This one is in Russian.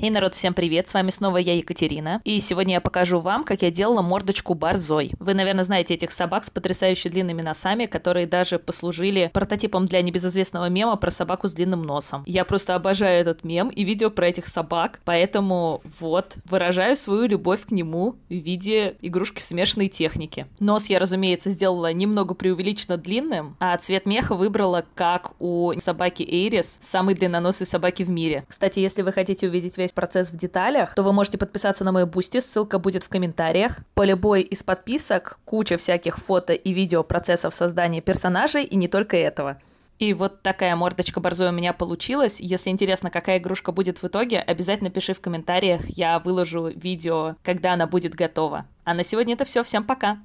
Эй, hey, народ, всем привет! С вами снова я, Екатерина. И сегодня я покажу вам, как я делала мордочку барзой. Вы, наверное, знаете этих собак с потрясающе длинными носами, которые даже послужили прототипом для небезызвестного мема про собаку с длинным носом. Я просто обожаю этот мем и видео про этих собак, поэтому вот, выражаю свою любовь к нему в виде игрушки в смешанной технике. Нос я, разумеется, сделала немного преувеличенно длинным, а цвет меха выбрала как у собаки Эйрис, самой длинноносой собаки в мире. Кстати, если вы хотите увидеть весь весь процесс в деталях, то вы можете подписаться на мой бусти, ссылка будет в комментариях. По любой из подписок куча всяких фото и видео процессов создания персонажей и не только этого. И вот такая мордочка борзой у меня получилась. Если интересно, какая игрушка будет в итоге, обязательно пиши в комментариях, я выложу видео, когда она будет готова. А на сегодня это все, всем пока!